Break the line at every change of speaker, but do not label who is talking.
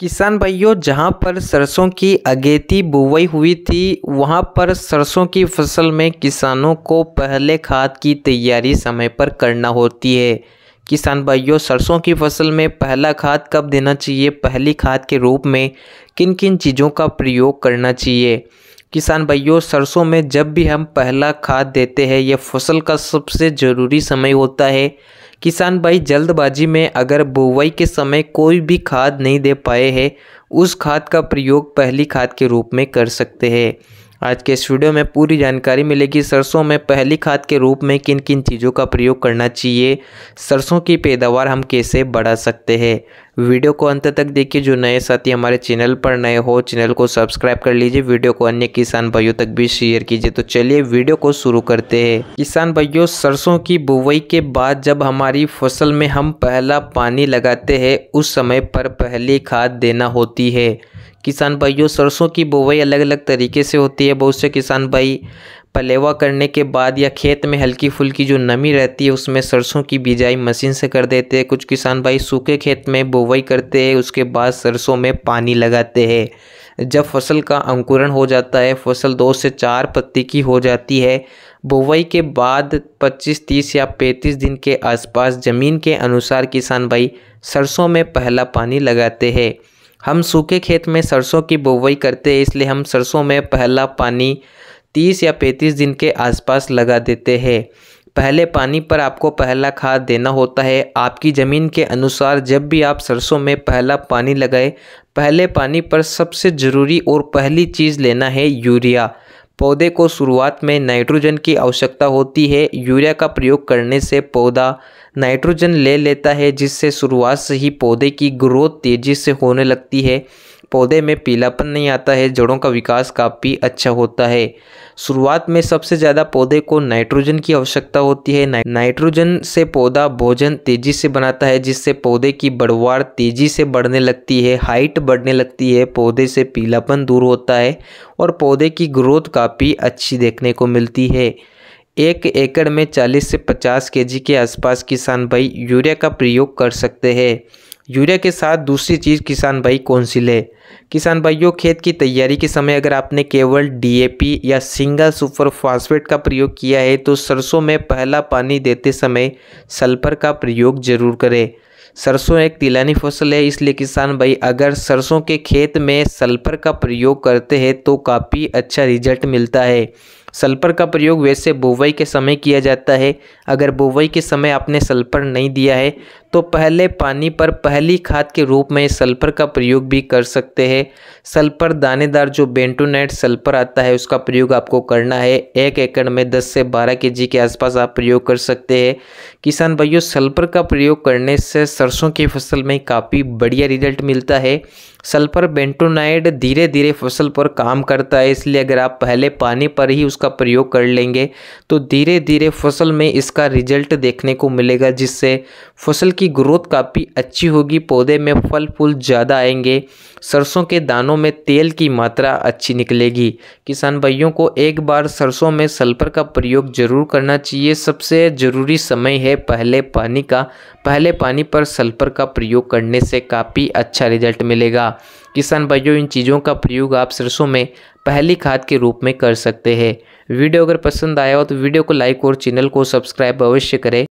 किसान भाइयों जहां पर सरसों की अगेती बुवाई हुई थी वहां पर सरसों की फसल में किसानों को पहले खाद की तैयारी समय पर करना होती है किसान भाइयों सरसों की फसल में पहला खाद कब देना चाहिए पहली खाद के रूप में किन किन चीज़ों का प्रयोग करना चाहिए किसान भाइयों सरसों में जब भी हम पहला खाद देते हैं यह फसल का सबसे ज़रूरी समय होता है किसान भाई जल्दबाजी में अगर बुवाई के समय कोई भी खाद नहीं दे पाए हैं उस खाद का प्रयोग पहली खाद के रूप में कर सकते हैं आज के इस वीडियो में पूरी जानकारी मिलेगी सरसों में पहली खाद के रूप में किन किन चीज़ों का प्रयोग करना चाहिए सरसों की पैदावार हम कैसे बढ़ा सकते हैं वीडियो को अंत तक देखिए जो नए साथी हमारे चैनल पर नए हो चैनल को सब्सक्राइब कर लीजिए वीडियो को अन्य किसान भाइयों तक भी शेयर कीजिए तो चलिए वीडियो को शुरू करते हैं किसान भाइयों सरसों की बुवाई के बाद जब हमारी फसल में हम पहला पानी लगाते हैं उस समय पर पहली खाद देना होती है किसान भाइयों सरसों की बुवाई अलग अलग तरीके से होती है बहुत से किसान भाई पलेवा करने के बाद या खेत में हल्की फुल्की जो नमी रहती है उसमें सरसों की बिजाई मशीन से कर देते हैं कुछ किसान भाई सूखे खेत में बोवाई करते हैं उसके बाद सरसों में पानी लगाते हैं जब फसल का अंकुरण हो जाता है फसल दो से चार पत्ती की हो जाती है बोवाई के बाद 25 30 या 35 दिन के आसपास ज़मीन के अनुसार किसान भाई सरसों में पहला पानी लगाते हैं हम सूखे खेत में सरसों की बोवाई करते हैं इसलिए हम सरसों में पहला पानी तीस या पैंतीस दिन के आसपास लगा देते हैं पहले पानी पर आपको पहला खाद देना होता है आपकी ज़मीन के अनुसार जब भी आप सरसों में पहला पानी लगाए पहले पानी पर सबसे ज़रूरी और पहली चीज़ लेना है यूरिया पौधे को शुरुआत में नाइट्रोजन की आवश्यकता होती है यूरिया का प्रयोग करने से पौधा नाइट्रोजन ले लेता है जिससे शुरुआत से ही पौधे की ग्रोथ तेज़ी से होने लगती है पौधे में पीलापन नहीं आता है जड़ों का विकास काफ़ी अच्छा होता है शुरुआत में सबसे ज़्यादा पौधे को नाइट्रोजन की आवश्यकता होती है नाइट्रोजन से पौधा भोजन तेज़ी से बनाता है जिससे पौधे की बढ़वार तेज़ी से बढ़ने लगती है हाइट बढ़ने लगती है पौधे से पीलापन दूर होता है और पौधे की ग्रोथ काफ़ी अच्छी देखने को मिलती है एक एकड़ में 40 से 50 केजी के आसपास किसान भाई यूरिया का प्रयोग कर सकते हैं यूरिया के साथ दूसरी चीज़ किसान भाई कौन सी ले किसान भाइयों खेत की तैयारी के समय अगर आपने केवल डीएपी या सिंगल सुपर फास्फेट का प्रयोग किया है तो सरसों में पहला पानी देते समय सल्फर का प्रयोग जरूर करें सरसों एक तिलानी फसल है इसलिए किसान भाई अगर सरसों के खेत में सल्फर का प्रयोग करते हैं तो काफ़ी अच्छा रिजल्ट मिलता है सल्फर का प्रयोग वैसे बुवाई के समय किया जाता है अगर बुवाई के समय आपने सल्फर नहीं दिया है तो पहले पानी पर पहली खाद के रूप में सल्फर का प्रयोग भी कर सकते हैं सल्फर दानेदार जो बेंटोनाइट सल्फर आता है उसका प्रयोग आपको करना है एक एकड़ में 10 से 12 के के आसपास आप प्रयोग कर सकते हैं किसान भाइयों सल्फर का प्रयोग करने से सरसों की फसल में काफ़ी बढ़िया रिजल्ट मिलता है सल्फर बेंटोनाइड धीरे धीरे फसल पर काम करता है इसलिए अगर आप पहले पानी पर ही उसका प्रयोग कर लेंगे तो धीरे धीरे फसल में इसका रिजल्ट देखने को मिलेगा जिससे फसल की ग्रोथ काफ़ी अच्छी होगी पौधे में फल फूल ज़्यादा आएंगे सरसों के दानों में तेल की मात्रा अच्छी निकलेगी किसान भाइयों को एक बार सरसों में सल्फर का प्रयोग जरूर करना चाहिए सबसे ज़रूरी समय है पहले पानी का पहले पानी पर सल्फर का प्रयोग करने से काफ़ी अच्छा रिजल्ट मिलेगा किसान भाइयों इन चीज़ों का प्रयोग आप सरसों में पहली खाद के रूप में कर सकते हैं वीडियो अगर पसंद आया हो तो वीडियो को लाइक और चैनल को सब्सक्राइब अवश्य करें